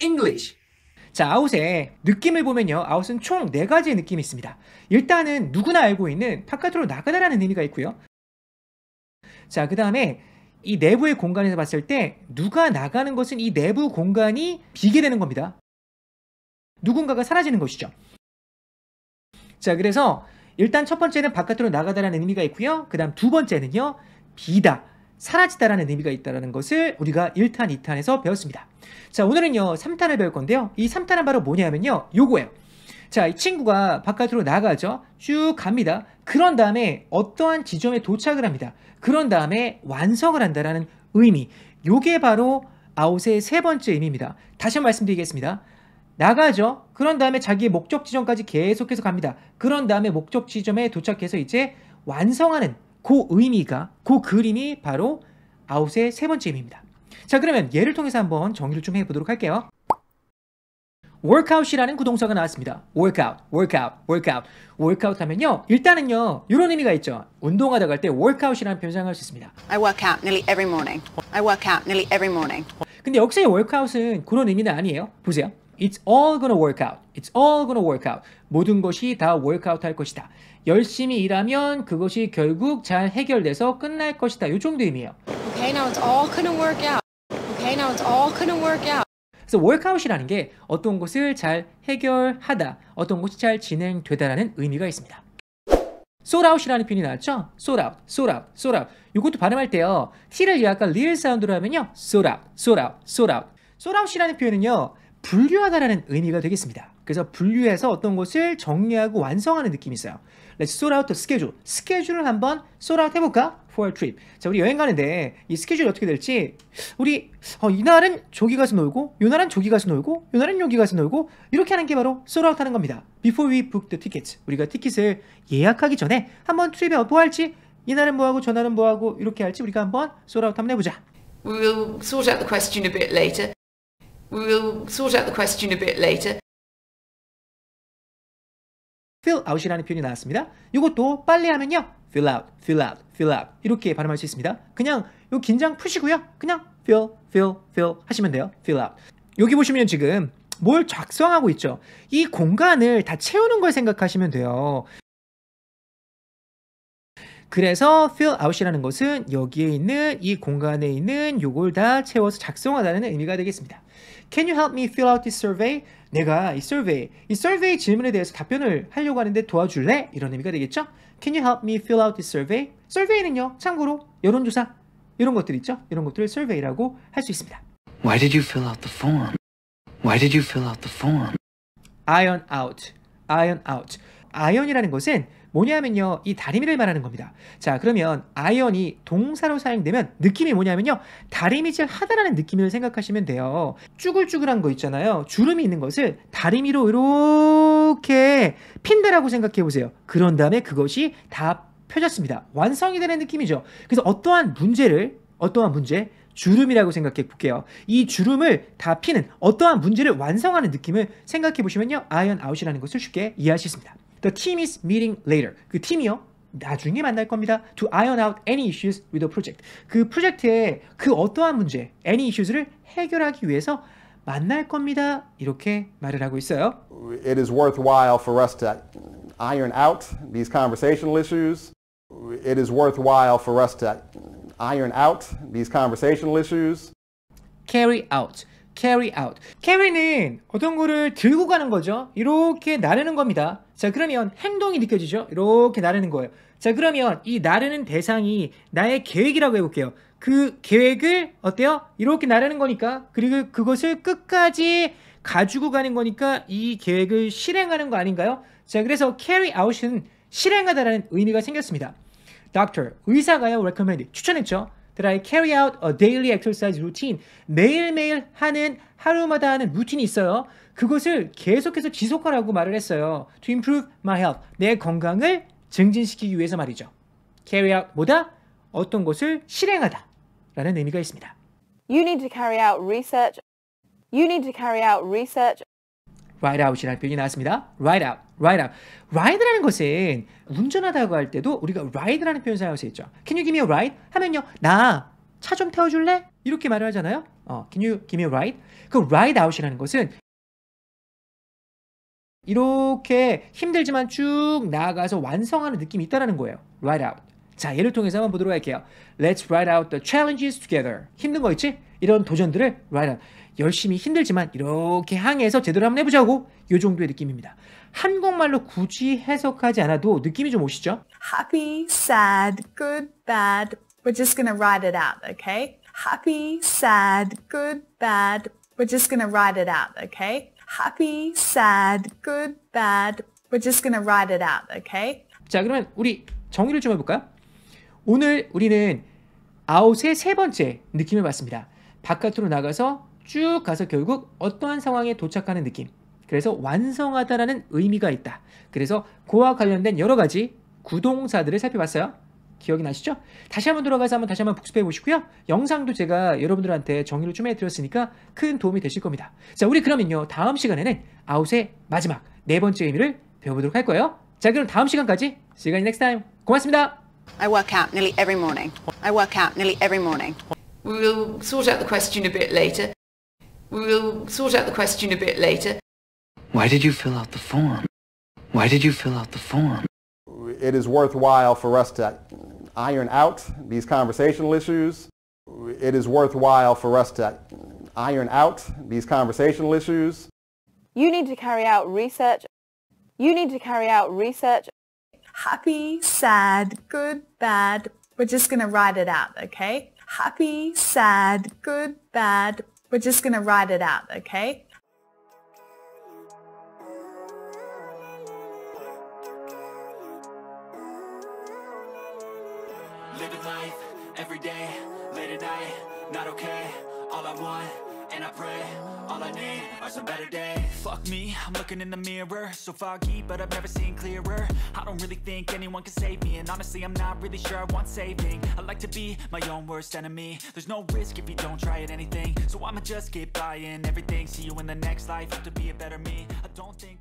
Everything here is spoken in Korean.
English. 자, 아웃의 느낌을 보면요. 아웃은 총 네 가지의 느낌이 있습니다. 일단은 누구나 알고 있는 바깥으로 나가다라는 의미가 있고요. 자, 그 다음에 이 내부의 공간에서 봤을 때 누가 나가는 것은 이 내부 공간이 비게 되는 겁니다. 누군가가 사라지는 것이죠. 자, 그래서 일단 첫 번째는 바깥으로 나가다라는 의미가 있고요. 그 다음 두 번째는요. 비다. 사라지다라는 의미가 있다는 것을 우리가 1탄, 2탄에서 배웠습니다. 자, 오늘은요, 3탄을 배울 건데요. 이 3탄은 바로 뭐냐면요, 요거예요. 자, 이 친구가 바깥으로 나가죠. 쭉 갑니다. 그런 다음에 어떠한 지점에 도착을 합니다. 그런 다음에 완성을 한다라는 의미. 요게 바로 아웃의 세 번째 의미입니다. 다시 한 번 말씀드리겠습니다. 나가죠. 그런 다음에 자기의 목적 지점까지 계속해서 갑니다. 그런 다음에 목적 지점에 도착해서 이제 완성하는 그 의미가 그 그림이 바로 아웃의 세 번째 의미입니다. 자 그러면 예를 통해서 한번 정리를 좀 해보도록 할게요. workout이라는 구동사가 나왔습니다. workout, workout, workout. workout 하면요. 일단은요. 이런 의미가 있죠. 운동하다 갈때 workout이라는 표현을 사용할 수 있습니다. I work out nearly every morning. I work out nearly every morning. 근데 역기의 workout은 그런 의미는 아니에요. 보세요. It's all gonna work out. It's all gonna work out. 모든 것이 다 workout 할 것이다. 열심히 일하면 그것이 결국 잘 해결돼서 끝날 것이다. 요 정도 의미예요. Okay, now it's all gonna work out. Okay, now it's all gonna work out. 그래서 workout이라는 게 어떤 것을 잘 해결하다, 어떤 것이 잘 진행되다라는 의미가 있습니다. sort out이라는 표현이 나왔죠? sort out, sort out, sort out. 이것도 발음할 때요. t를 약간 리을 사운드로 하면요. sort out, sort out, sort out. sort out이라는 표현은요. 분류하다라는 의미가 되겠습니다. 그래서 분류해서 어떤 것을 정리하고 완성하는 느낌이 있어요. Let's sort out the schedule. 스케줄을 한번 sort out 해볼까? For a trip. 자, 우리 여행 가는데 이 스케줄이 어떻게 될지 우리 어, 이날은 저기 가서 놀고 요날은 저기 가서 놀고 요날은 여기 가서 놀고 이렇게 하는 게 바로 sort out 하는 겁니다. Before we book the tickets. 우리가 티켓을 예약하기 전에 한번 트립에 어, 뭐 할지 이날은 뭐하고 저날은 뭐하고 이렇게 할지 우리가 한번 sort out 한번 해보자. We'll sort out the question a bit later. We will sort out the question a bit later. fill out이라는 표현이 나왔습니다. 이것도 빨리 하면요. fill out, fill out, fill out 이렇게 발음할 수 있습니다. 그냥 요 긴장 푸시고요. 그냥 fill, fill, fill 하시면 돼요. fill out. 여기 보시면 지금 뭘 작성하고 있죠. 이 공간을 다 채우는 걸 생각하시면 돼요. 그래서 fill out이라는 것은 여기에 있는 이 공간에 있는 요걸 다 채워서 작성하다는 의미가 되겠습니다. Can you help me fill out this survey? 내가 이 survey, 이 survey 질문에 대해서 답변을 하려고 하는데 도와줄래? 이런 의미가 되겠죠? Can you help me fill out this survey? survey는요, 참고로 여론조사 이런 것들 있죠? 이런 것들을 survey라고 할 수 있습니다. Why did you fill out the form? Why did you fill out the form? Iron out, iron out. iron이라는 것은 뭐냐면요. 이 다리미를 말하는 겁니다. 자, 그러면 아이언이 동사로 사용되면 느낌이 뭐냐면요. 다리미질 하다라는 느낌을 생각하시면 돼요. 쭈글쭈글한 거 있잖아요. 주름이 있는 것을 다리미로 이렇게 핀다라고 생각해 보세요. 그런 다음에 그것이 다 펴졌습니다. 완성이 되는 느낌이죠. 그래서 어떠한 문제를 어떠한 문제 주름이라고 생각해 볼게요. 이 주름을 다 피는 어떠한 문제를 완성하는 느낌을 생각해 보시면요. 아이언 아웃이라는 것을 쉽게 이해하수 있습니다. The team is meeting later. 그 팀이요. 나중에 만날 겁니다. To iron out any issues with the project. 그 프로젝트에 그 어떠한 문제, any issues를 해결하기 위해서 만날 겁니다. 이렇게 말을 하고 있어요. It is worthwhile for us to iron out these conversational issues. It is worthwhile for us to iron out these conversational issues. Carry out. carry out. carry는 어떤 거를 들고 가는 거죠. 이렇게 나르는 겁니다. 자, 그러면 행동이 느껴지죠? 이렇게 나르는 거예요. 자, 그러면 이 나르는 대상이 나의 계획이라고 해볼게요. 그 계획을 어때요? 이렇게 나르는 거니까 그리고 그것을 끝까지 가지고 가는 거니까 이 계획을 실행하는 거 아닌가요? 자, 그래서 carry out은 실행하다라는 의미가 생겼습니다. doctor 의사가요 recommend 추천했죠. that I carry out a daily exercise routine. 매일매일 하는 하루마다 하는 루틴이 있어요. 그것을 계속해서 지속하라고 말을 했어요. To improve my health. 내 건강을 증진시키기 위해서 말이죠. carry out 뭐다? 어떤 것을 실행하다 라는 의미가 있습니다. You need to carry out research. You need to carry out research write out이라는 표현이 나왔습니다. write out, write out. ride라는 것은 운전하다고 할 때도 우리가 ride라는 표현 사용할 수 있죠. Can you give me a ride? 하면요. 나 차 좀 태워줄래? 이렇게 말을 하잖아요. 어, can you give me a ride? 그 ride out이라는 것은 이렇게 힘들지만 쭉 나아가서 완성하는 느낌이 있다는 거예요. Ride out. 자, 예를 통해서 한번 보도록 할게요. Let's ride out the challenges together. 힘든 거 있지? 이런 도전들을 ride out. 열심히 힘들지만 이렇게 항해서 제대로 한번 해보자고 요 정도의 느낌입니다. 한국말로 굳이 해석하지 않아도 느낌이 좀 오시죠? Happy, sad, good, bad. We're just gonna ride it out, okay? Happy, sad, good, bad. We're just gonna ride it out, okay? Happy, sad, good, bad. We're just gonna ride it out, okay? 자, 그러면 우리 정의를 좀 해볼까요? 오늘 우리는 아웃의 세 번째 느낌을 봤습니다. 바깥으로 나가서 쭉 가서 결국 어떠한 상황에 도착하는 느낌. 그래서 완성하다라는 의미가 있다. 그래서 고와 관련된 여러 가지 구동사들을 살펴봤어요. 기억이 나시죠? 다시 한번 돌아가서 한번 다시 한번 복습해 보시고요. 영상도 제가 여러분들한테 정의를좀 해드렸으니까 큰 도움이 되실 겁니다. 자, 우리 그러면요. 다음 시간에는 아웃의 마지막 네 번째 의미를 배워보도록 할 거예요. 자, 그럼 다음 시간까지 시간이 next time. 고맙습니다. I work out nearly every morning. I work out nearly every morning. We'll sort out the question a bit later. We will sort out the question a bit later. Why did you fill out the form? Why did you fill out the form? It is worthwhile for us to iron out these conversational issues. It is worthwhile for us to iron out these conversational issues. You need to carry out research. You need to carry out research. Happy, sad, good, bad. We're just going to write it out, okay? Happy, sad, good, bad, we're just going to write it out, okay? Living life every day, late at night, not okay. All I want and I pray All I need are some better days Fuck me, I'm looking in the mirror So foggy, but I've never seen clearer I don't really think anyone can save me And honestly, I'm not really sure I want saving I like to be my own worst enemy There's no risk if you don't try at anything So I'ma just get buying everything See you in the next life, have to be a better me I don't think